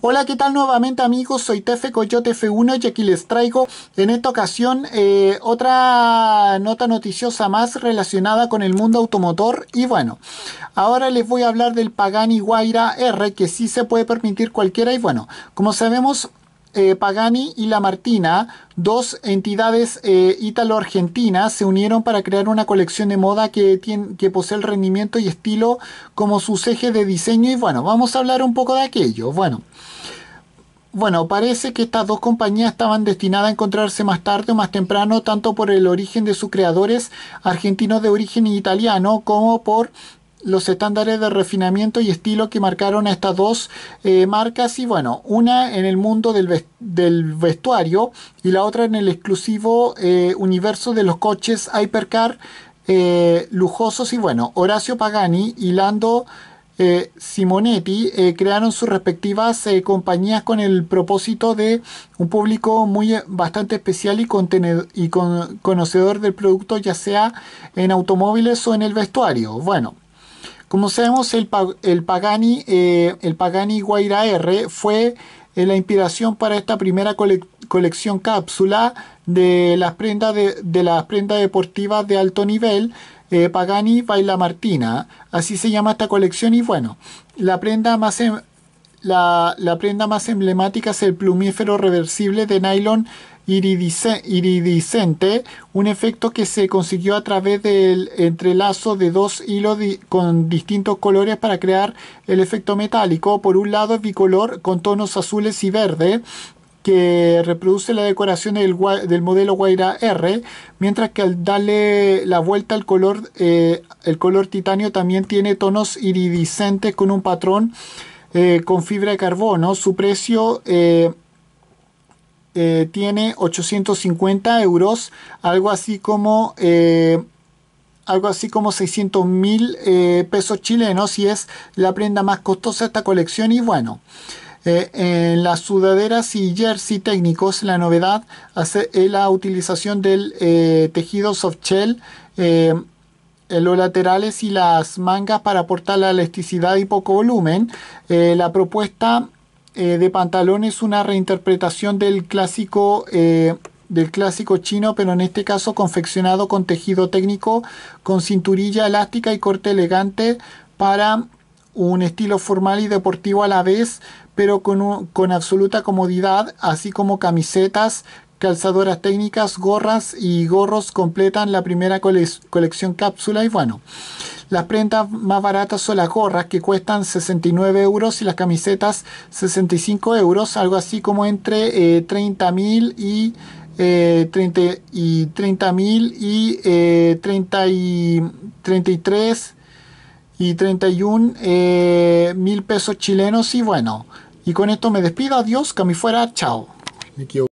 Hola, ¿qué tal nuevamente amigos? Soy Tefe Coyote F1 y aquí les traigo en esta ocasión eh, otra nota noticiosa más relacionada con el mundo automotor y bueno, ahora les voy a hablar del Pagani Guaira R que sí se puede permitir cualquiera y bueno, como sabemos eh, Pagani y La Martina, dos entidades eh, italo ítalo-argentinas, se unieron para crear una colección de moda que, que posee el rendimiento y estilo como sus ejes de diseño. Y bueno, vamos a hablar un poco de aquello. Bueno. Bueno, parece que estas dos compañías estaban destinadas a encontrarse más tarde o más temprano, tanto por el origen de sus creadores argentinos de origen italiano como por los estándares de refinamiento y estilo que marcaron a estas dos eh, marcas y bueno, una en el mundo del, del, vestuario y la otra en el exclusivo eh, universo de los coches hypercar eh, lujosos y bueno, Horacio Pagani y Lando Simonetti crearon sus respectivas compañías con el propósito de un público muy bastante especial y, y conocedor del producto ya sea en automóviles o en el vestuario. Bueno, como sabemos, el, Pagani, eh, el Pagani Guaira R fue eh, la inspiración para esta primera colección cápsula de las prendas de, deportivas de alto nivel. Eh, Pagani Baila Martina, así se llama esta colección y bueno, la prenda más, em, la, prenda más emblemática es el plumífero reversible de nylon iridiscente, un efecto que se consiguió a través del entrelazo de dos hilos con distintos colores para crear el efecto metálico. Por un lado es bicolor con tonos azules y verde, que reproduce la decoración del, modelo Guaira R, mientras que al darle la vuelta al color, eh, el color titanio también tiene tonos iridiscentes con un patrón eh, con fibra de carbono. Su precio eh, eh, tiene 850 euros, algo así como... algo así como 600 mil pesos chilenos y es la prenda más costosa de esta colección y bueno en las sudaderas y jersey técnicos, la novedad es la utilización del tejido softshell eh, los laterales y las mangas para aportar la elasticidad y poco volumen. Eh, la propuesta eh, de pantalón es una reinterpretación del clásico, eh, del clásico chino, pero en este caso confeccionado con tejido técnico, con cinturilla elástica y corte elegante para un estilo formal y deportivo a la vez, pero con, con absoluta comodidad, así como camisetas, calzadoras técnicas, gorras y gorros completan la primera colección cápsula y bueno. Las prendas más baratas son las gorras que cuestan 69 euros y las camisetas 65 euros, algo así como entre 30.000 eh, y 30 eh, y 30.000 y, 30 eh, 33 y 31 mil pesos chilenos y bueno y con esto me despido adiós que fuera chao